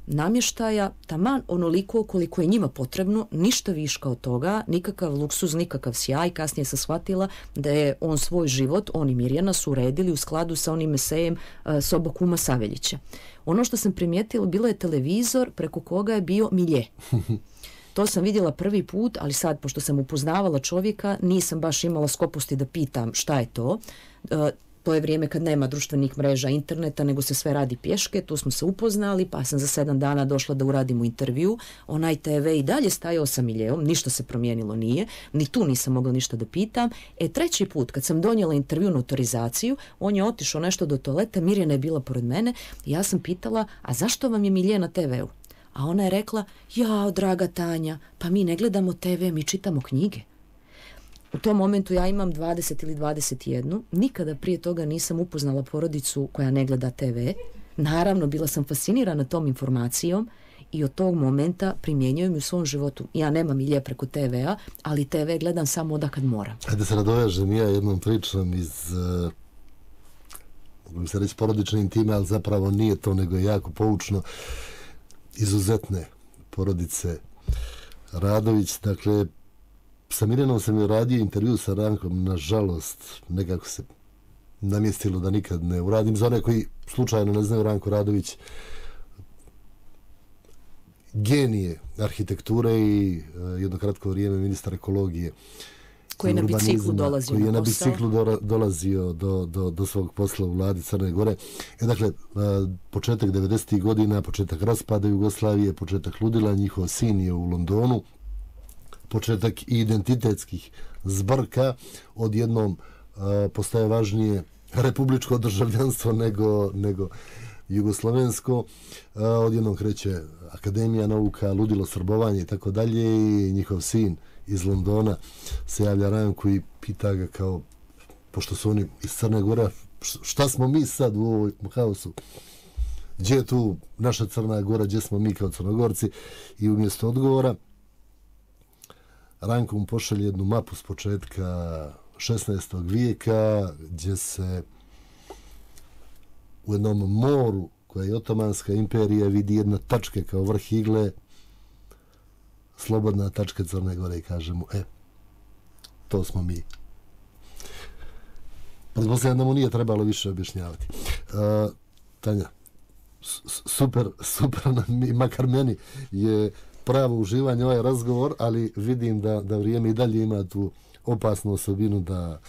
namještaja taman onoliko koliko je njima potrebno, ništa viška od toga, nikakav luksuz, nikakav sjaj. Kasnije sam shvatila da je on svoj život, on i Mirjana, su uredili u skladu sa onim esejem e, Soba kuma Saveljića. Ono što sam primijetila, bilo je televizor preko koga je bio milje. <laughs> To sam vidjela prvi put, ali sad, pošto sam upoznavala čovjeka, nisam baš imala skoposti da pitam šta je to. E, to je vrijeme kad nema društvenih mreža interneta, nego se sve radi pješke, tu smo se upoznali, pa sam za sedam dana došla da uradim u intervju. Onaj TV i dalje stajao sam iljeom, ništa se promijenilo nije, ni tu nisam mogla ništa da pitam. E, treći put, kad sam donijela intervju na autorizaciju, on je otišao nešto do toaleta, Mirjana je bila pored mene, ja sam pitala, a zašto vam je Milje na TV-u? A ona je rekla, jao, draga Tanja, pa mi ne gledamo TV, mi čitamo knjige. U tom momentu ja imam 20 ili 21, nikada prije toga nisam upoznala porodicu koja ne gleda TV. Naravno, bila sam fascinirana tom informacijom i od tog momenta primjenjujem u svom životu. Ja nemam ilje preko TV-a, ali TV gledam samo odakad kad moram. A da se nadovežem, ja jednom pričam iz uh, mogu se reći porodične intime, ali zapravo nije to, nego jako poučno. Uh, izuzetne porodice Radović. Dakle, sa Mirjanom sam je radio intervju sa Rankom, nažalost, nekako se namjestilo da nikad ne uradim. Za one koji slučajno ne znaju Ranko Radović, genije arhitekture i e, jedno vrijeme ministar ekologije koji je na biciklu dolazio koji je na, na biciklu dolazio do, do, do svog posla u vladi Crne Gore. E, dakle, e, početak 90-ih godina, početak raspada Jugoslavije, početak ludila, njihov sin je u Londonu, početak identitetskih zbrka, jednom e, postaje važnije republičko državljanstvo nego, nego jugoslovensko. E, odjednom kreće akademija nauka, ludilo srbovanje i tako dalje i njihov sin uh, iz Londona se javlja Rajan koji pita ga kao pošto su oni iz Crne Gore šta smo mi sad u ovoj haosu gdje tu naša Crna Gora gdje smo mi kao Crnogorci i umjesto odgovora Ranko mu pošalje jednu mapu s početka 16. vijeka gdje se u jednom moru koja je otomanska imperija vidi jedna tačka kao vrh igle slobodna tačka Crne Gore i kaže mu, e, to smo mi. Pretpostavljam pa da mu nije trebalo više objašnjavati. E, Tanja, super, super, makar meni je pravo uživanje ovaj razgovor, ali vidim da, da vrijeme i dalje ima tu opasnu osobinu da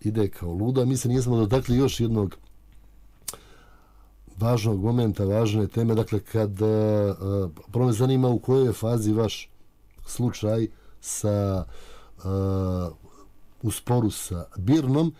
ide kao ludo. Mi se nismo dotakli još jednog važnog momenta, važne teme. Dakle, kad, uh, prvo me zanima u kojoj je fazi vaš slučaj sa uh, u sporu sa Birnom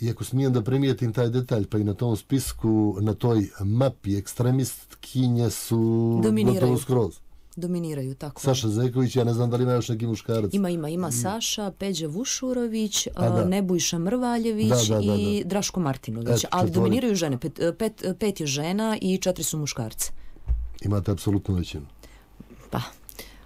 i ako smijem da primijetim taj detalj pa i na tom spisku na toj mapi ekstremistkinje su dominiraju skroz dominiraju tako. Saša Zeković, ja ne znam da li ima još neki muškarac. Ima, ima, ima Saša, Peđa Vušurović, A, Nebojša Mrvaljević da, da, da, da. i Draško Martinović. Et, Ali dominiraju žene, pet, pet, pet je žena i četiri su muškarce. Imate apsolutnu većinu. Pa,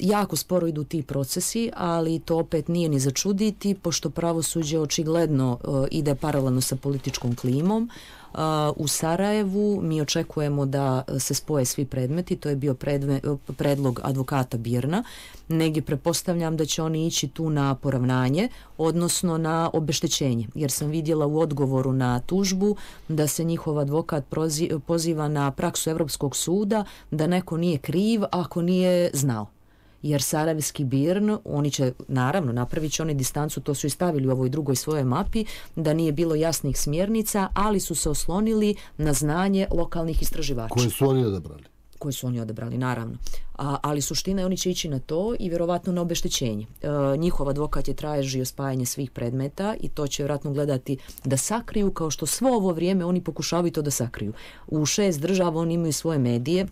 jako sporo idu ti procesi, ali to opet nije ni začuditi, pošto pravosuđe očigledno uh, ide paralelno sa političkom klimom. Uh, u Sarajevu mi očekujemo da se spoje svi predmeti, to je bio predme, e, predlog advokata Birna, negdje prepostavljam da će oni ići tu na poravnanje, odnosno na obeštećenje, jer sam vidjela u odgovoru na tužbu da se njihov advokat proziva, poziva na praksu Evropskog suda da neko nije kriv ako nije znao jer Sarajevski Birn, oni će naravno napraviti oni distancu, to su i stavili u ovoj drugoj svojoj mapi, da nije bilo jasnih smjernica, ali su se oslonili na znanje lokalnih istraživača. Koje su oni odabrali? koje su oni odabrali, naravno. A, ali suština je, oni će ići na to i vjerovatno na obeštećenje. E, njihov advokat je tražio spajanje svih predmeta i to će vjerovatno gledati da sakriju, kao što svo ovo vrijeme oni pokušavaju to da sakriju. U šest država oni imaju svoje medije,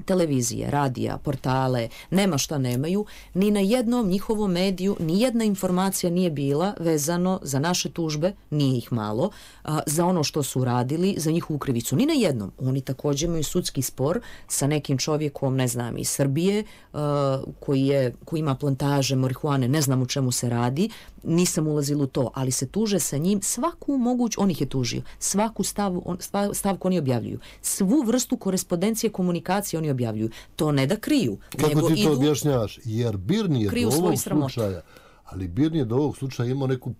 televizije, radija, portale, nema šta nemaju, ni na jednom njihovom mediju ni jedna informacija nije bila vezano za naše tužbe, nije ih malo, a, za ono što su radili, za njihovu krivicu, ni na jednom. Oni također imaju sudski spor sa nekim čovjekom, ne znam, iz Srbije, a, koji, je, koji ima plantaže marihuane, ne znam u čemu se radi, nisam ulazila u to, ali se tuže sa njim svaku moguć, on ih je tužio, svaku stav, on, stav, stav oni objavljuju, svu vrstu korespondencije, komunikacije oni objavljuju. To ne da kriju. Kako ti to objašnjavaš? Jer Birni je do ovog slučaja, ali Birni je do ovog slučaja imao neku,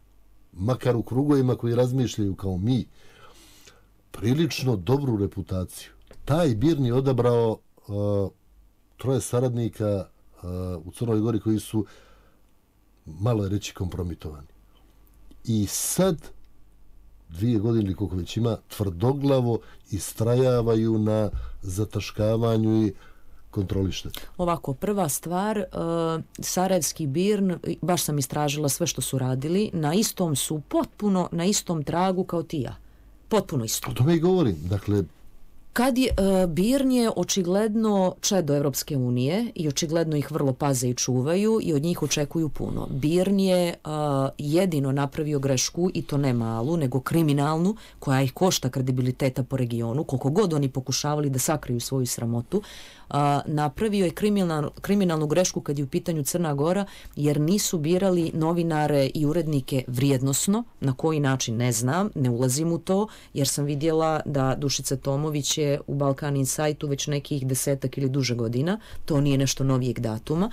makar u krugojima koji razmišljaju kao mi, prilično dobru reputaciju. Taj Birni je odabrao uh, troje saradnika uh, u Crnoj Gori koji su malo je reći kompromitovani. I sad dvije godine ili koliko već ima, tvrdoglavo istrajavaju na zataškavanju i kontrolište. Ovako, prva stvar, e, Sarajevski Birn, baš sam istražila sve što su radili, na istom su potpuno, na istom tragu kao ti ja. Potpuno isto. O tome i govorim. Dakle, Kad je, uh, e, Birn je očigledno čedo Evropske unije i očigledno ih vrlo paze i čuvaju i od njih očekuju puno. Birn je uh, e, jedino napravio grešku i to ne malu, nego kriminalnu koja ih košta kredibiliteta po regionu, koliko god oni pokušavali da sakriju svoju sramotu, a, napravio je kriminal, kriminalnu grešku kad je u pitanju Crna Gora, jer nisu birali novinare i urednike vrijednosno, na koji način ne znam, ne ulazim u to, jer sam vidjela da Dušica Tomović je u Balkan Insightu već nekih desetak ili duže godina, to nije nešto novijeg datuma,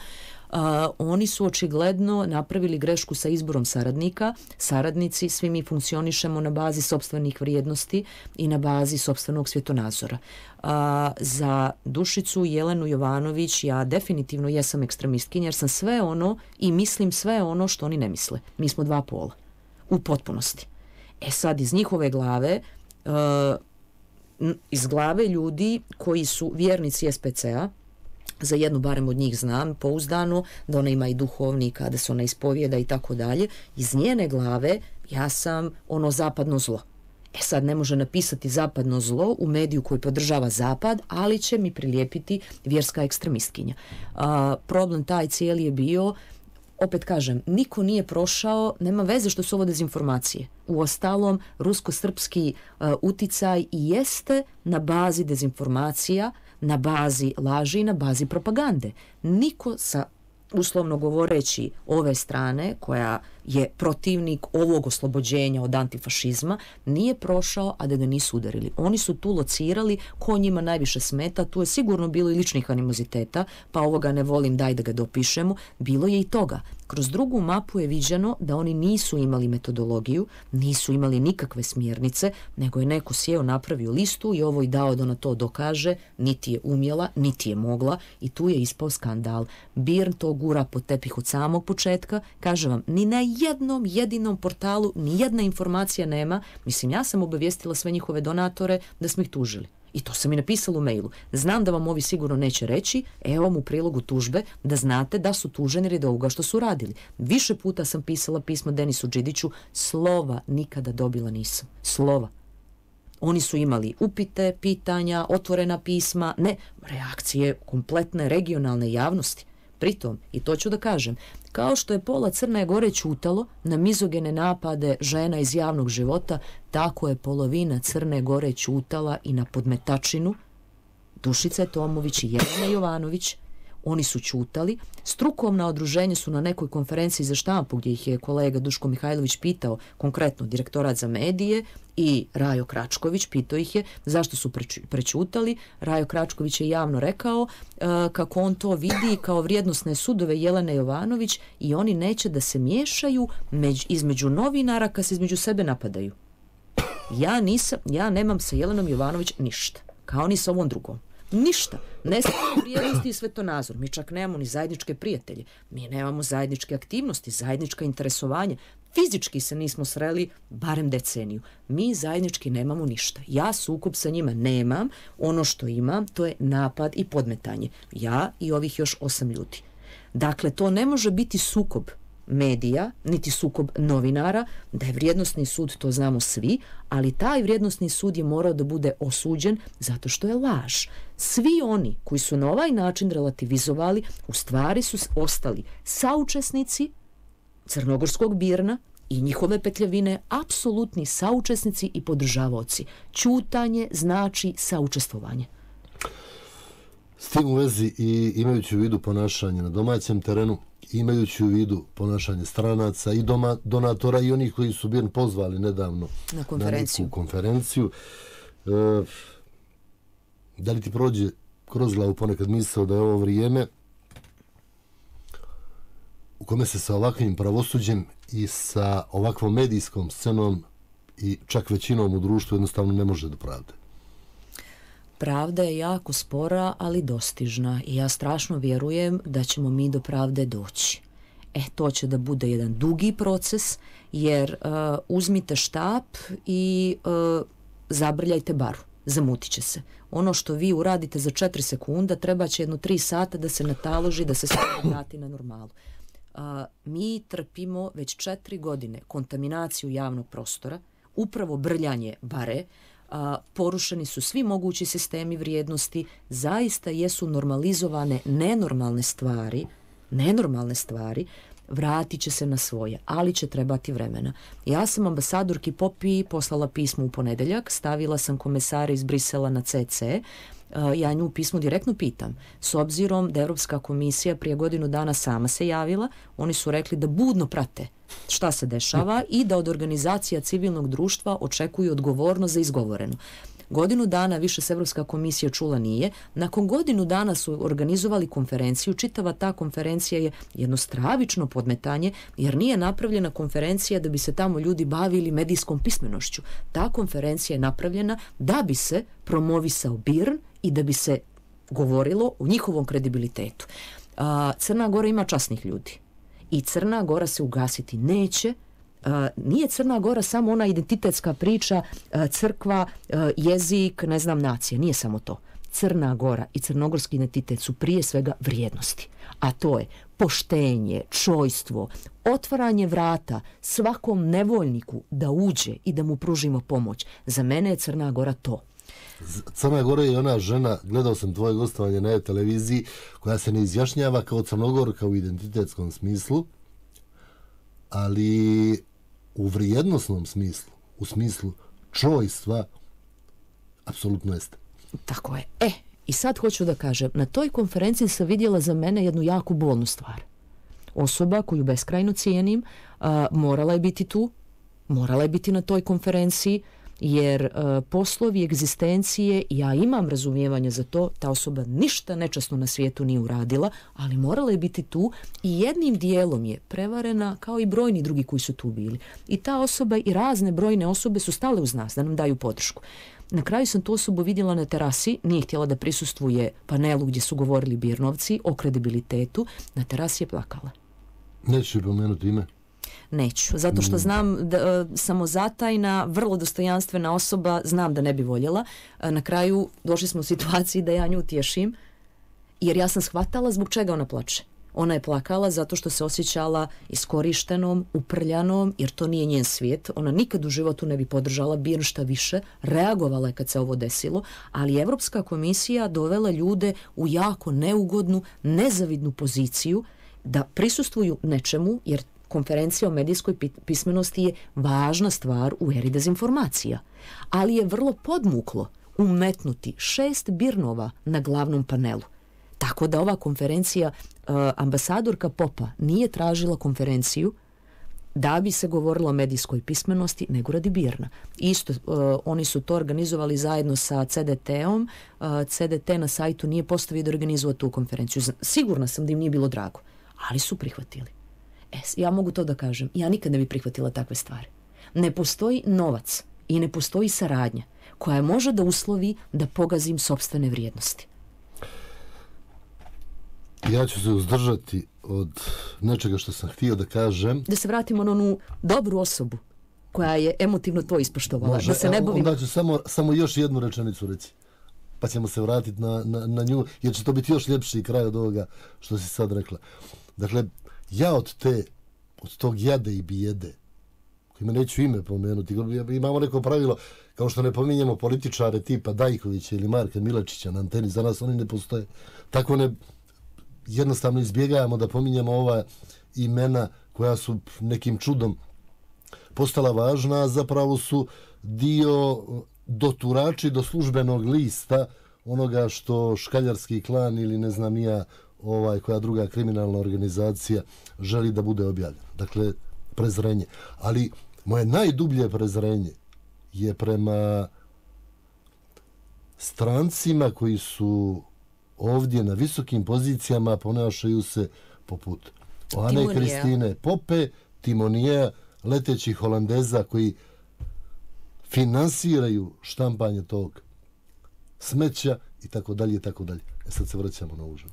a, oni su očigledno napravili grešku sa izborom saradnika. Saradnici, svi mi funkcionišemo na bazi sobstvenih vrijednosti i na bazi sobstvenog svjetonazora. A, za Dušicu Jelenu Jovanović ja definitivno jesam ekstremistkinja jer sam sve ono i mislim sve ono što oni ne misle. Mi smo dva pola. U potpunosti. E sad, iz njihove glave, a, iz glave ljudi koji su vjernici SPCA, a, za jednu barem od njih znam pouzdano da ona ima i duhovnika da se ona ispovjeda i tako dalje iz njene glave ja sam ono zapadno zlo E sad ne može napisati zapadno zlo u mediju koji podržava zapad, ali će mi prilijepiti vjerska ekstremistkinja. A, problem taj cijeli je bio, opet kažem, niko nije prošao, nema veze što su ovo dezinformacije. U ostalom, rusko-srpski uticaj jeste na bazi dezinformacija, uh, na bazi laži i na bazi propagande. Niko sa uslovno govoreći ove strane koja uh, je protivnik ovog oslobođenja od antifašizma, nije prošao, a da ga nisu udarili. Oni su tu locirali ko njima najviše smeta, tu je sigurno bilo i ličnih animoziteta, pa ovoga ne volim, daj da ga dopišemo, bilo je i toga. Kroz drugu mapu je viđeno da oni nisu imali metodologiju, nisu imali nikakve smjernice, nego je neko sjeo napravio listu i ovo i dao da ona to dokaže, niti je umjela, niti je mogla i tu je ispao skandal. Birn to gura po tepih od samog početka, kaže vam, ni na jednom jedinom portalu nijedna informacija nema. Mislim, ja sam obavijestila sve njihove donatore da smo ih tužili. I to sam i napisala u mailu. Znam da vam ovi sigurno neće reći, evo vam u prilogu tužbe da znate da su tuženi red ovoga što su radili. Više puta sam pisala pismo Denisu Đidiću, slova nikada dobila nisam. Slova. Oni su imali upite, pitanja, otvorena pisma, ne, reakcije kompletne regionalne javnosti. Pritom, i to ću da kažem, kao što je pola Crne Gore čutalo na mizogene napade žena iz javnog života, tako je polovina Crne Gore čutala i na podmetačinu Dušica Tomović i Jelena Jovanović, oni su čutali. Strukovna odruženja su na nekoj konferenciji za štampu gdje ih je kolega Duško Mihajlović pitao, konkretno direktorat za medije i Rajo Kračković pitao ih je zašto su prečutali. Rajo Kračković je javno rekao e, kako on to vidi kao vrijednostne sudove Jelene Jovanović i oni neće da se miješaju među, između novinara kad se između sebe napadaju. Ja, nisam, ja nemam sa Jelenom Jovanović ništa, kao ni sa ovom drugom. Ništa. Ne stavljamo vrijednosti i svetonazor. Mi čak nemamo ni zajedničke prijatelje. Mi nemamo zajedničke aktivnosti, zajednička interesovanja. Fizički se nismo sreli barem deceniju. Mi zajednički nemamo ništa. Ja sukup sa njima nemam. Ono što imam, to je napad i podmetanje. Ja i ovih još osam ljudi. Dakle, to ne može biti sukob medija, niti sukob novinara, da je vrijednostni sud, to znamo svi, ali taj vrijednostni sud je morao da bude osuđen zato što je laž. Svi oni koji su na ovaj način relativizovali, u stvari su ostali saučesnici Crnogorskog birna i njihove petljavine, apsolutni saučesnici i podržavoci. Čutanje znači saučestvovanje. S tim u vezi i imajući u vidu ponašanje na domaćem terenu, imajući u vidu ponašanje stranaca i doma, donatora i onih koji su bili pozvali nedavno na konferenciju. Na konferenciju. E, da li ti prođe kroz glavu ponekad misao da je ovo vrijeme u kome se sa ovakvim pravosuđem i sa ovakvom medijskom scenom i čak većinom u društvu jednostavno ne može da pravde? Pravda je jako spora, ali dostižna i ja strašno vjerujem da ćemo mi do pravde doći. E, to će da bude jedan dugi proces, jer uh, uzmite štap i uh, zabrljajte baru, zamutit će se. Ono što vi uradite za 4 sekunda, treba će jedno 3 sata da se nataloži, da se sve vrati na normalu. Uh, mi trpimo već 4 godine kontaminaciju javnog prostora, upravo brljanje bare, uh, a, porušeni su svi mogući sistemi vrijednosti, zaista jesu normalizovane nenormalne stvari, nenormalne stvari, vratit će se na svoje, ali će trebati vremena. Ja sam ambasadorki Popi poslala pismo u ponedeljak, stavila sam komesara iz Brisela na CC, e, ja nju pismu direktno pitam. S obzirom da Evropska komisija prije godinu dana sama se javila, oni su rekli da budno prate šta se dešava i da od organizacija civilnog društva očekuju odgovorno za izgovoreno. Godinu dana više se Evropska komisija čula nije. Nakon godinu dana su organizovali konferenciju. Čitava ta konferencija je jedno stravično podmetanje, jer nije napravljena konferencija da bi se tamo ljudi bavili medijskom pismenošću. Ta konferencija je napravljena da bi se promovisao BIRN i da bi se govorilo o njihovom kredibilitetu. Crna Gora ima časnih ljudi i Crna Gora se ugasiti neće, nije Crna Gora samo ona identitetska priča, crkva, jezik, ne znam, nacija, nije samo to. Crna Gora i crnogorski identitet su prije svega vrijednosti, a to je poštenje, čojstvo, otvaranje vrata svakom nevoljniku da uđe i da mu pružimo pomoć. Za mene je Crna Gora to. Crna Gora je ona žena, gledao sam tvoje gostovanje na e televiziji, koja se ne izjašnjava kao crnogorka u identitetskom smislu, ali u vrijednostnom smislu, u smislu čojstva, apsolutno jeste. Tako je. E, i sad hoću da kažem, na toj konferenciji sam vidjela za mene jednu jako bolnu stvar. Osoba koju beskrajno cijenim, a, morala je biti tu, morala je biti na toj konferenciji, jer uh, poslovi egzistencije, ja imam razumijevanje za to, ta osoba ništa nečasno na svijetu nije uradila, ali morala je biti tu i jednim dijelom je prevarena kao i brojni drugi koji su tu bili. I ta osoba i razne brojne osobe su stale uz nas da nam daju podršku. Na kraju sam tu osobu vidjela na terasi, nije htjela da prisustvuje panelu gdje su govorili Birnovci o kredibilitetu, na terasi je plakala. Neću pomenuti ime. Neću, zato što mm. znam da uh, e, samo zatajna, vrlo dostojanstvena osoba, znam da ne bi voljela. E, na kraju došli smo u situaciji da ja nju utješim, jer ja sam shvatala zbog čega ona plače. Ona je plakala zato što se osjećala iskorištenom, uprljanom, jer to nije njen svijet. Ona nikad u životu ne bi podržala bir šta više. Reagovala je kad se ovo desilo, ali Evropska komisija dovela ljude u jako neugodnu, nezavidnu poziciju da prisustvuju nečemu, jer konferencija o medijskoj pismenosti je važna stvar u eri dezinformacija, ali je vrlo podmuklo umetnuti šest birnova na glavnom panelu. Tako da ova konferencija, e, ambasadorka Popa nije tražila konferenciju da bi se govorilo o medijskoj pismenosti, nego radi Birna. Isto, uh, oni su to organizovali zajedno sa CDT-om. Uh, e, CDT na sajtu nije postavio da organizuje tu konferenciju. Sigurna sam da im nije bilo drago, ali su prihvatili. Es, ja mogu to da kažem. Ja nikad ne bih prihvatila takve stvari. Ne postoji novac i ne postoji saradnja koja može da uslovi da pogazim sobstvene vrijednosti. Ja ću se uzdržati od nečega što sam htio da kažem. Da se vratimo na onu dobru osobu koja je emotivno to ispoštovala. Može, da se ne bovim... onda ću samo, samo još jednu rečenicu reći. Pa ćemo se vratiti na, na, na nju, jer će to biti još ljepši kraj od ovoga što si sad rekla. Dakle, ja od te, od tog jade i bijede, kojima neću ime pomenuti, imamo neko pravilo, kao što ne pominjemo političare tipa Dajkovića ili Marka Milačića na anteni, za nas oni ne postoje. Tako ne, jednostavno izbjegajamo da pominjemo ova imena koja su nekim čudom postala važna, a zapravo su dio doturači do službenog lista onoga što škaljarski klan ili ne znam ja ovaj, koja druga kriminalna organizacija želi da bude objavljena. Dakle, prezrenje. Ali moje najdublje prezrenje je prema strancima koji su ovdje na visokim pozicijama ponašaju se poput Oane Kristine Pope, Timonije, letećih holandeza koji finansiraju štampanje tog smeća i tako dalje i tako dalje. E sad se vraćamo na užinu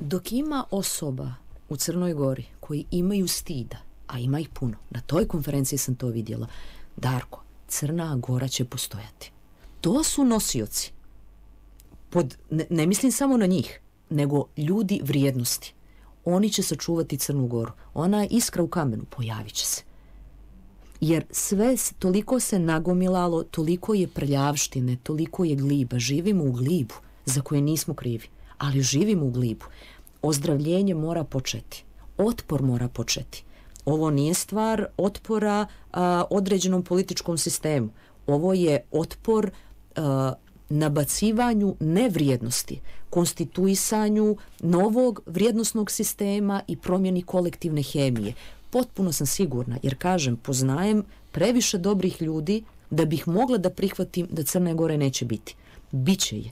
dok ima osoba u Crnoj Gori koji imaju stida, a ima ih puno, na toj konferenciji sam to vidjela, Darko, Crna Gora će postojati. To su nosioci. Pod, ne, ne mislim samo na njih, nego ljudi vrijednosti. Oni će sačuvati Crnu Goru. Ona je iskra u kamenu, pojavit se. Jer sve toliko se nagomilalo, toliko je prljavštine, toliko je gliba. Živimo u glibu za koje nismo krivi ali živimo u glibu. Ozdravljenje mora početi. Otpor mora početi. Ovo nije stvar otpora a, određenom političkom sistemu. Ovo je otpor a, nabacivanju nevrijednosti, konstituisanju novog vrijednostnog sistema i promjeni kolektivne hemije. Potpuno sam sigurna, jer kažem, poznajem previše dobrih ljudi da bih mogla da prihvatim da Crne Gore neće biti. Biće je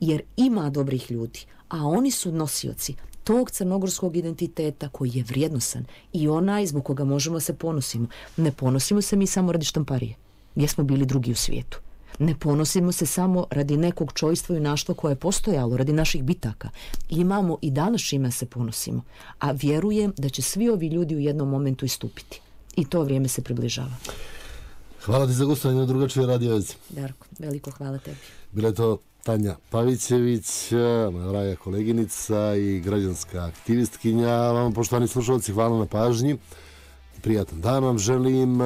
jer ima dobrih ljudi, a oni su nosioci tog crnogorskog identiteta koji je vrijednosan i onaj zbog koga možemo se ponosimo. Ne ponosimo se mi samo radi štamparije, gdje smo bili drugi u svijetu. Ne ponosimo se samo radi nekog čojstva i naštva koje je postojalo, radi naših bitaka. Imamo i danas čime se ponosimo, a vjerujem da će svi ovi ljudi u jednom momentu istupiti. I to vrijeme se približava. Hvala ti za gostanje na drugačije radio vezi. Darko, veliko hvala tebi. Bila to Tanja Pavićević, moja draga koleginica i građanska aktivistkinja. Vama poštovani slušalci, hvala na pažnji. Prijatan dan vam želim.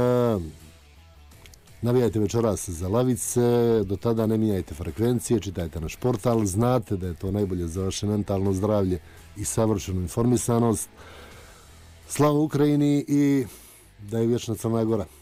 Navijajte večeras za lavice, do tada ne mijajte frekvencije, čitajte naš portal, znate da je to najbolje za vaše mentalno zdravlje i savršenu informisanost. Slava Ukrajini i da je vječna Crna Gora.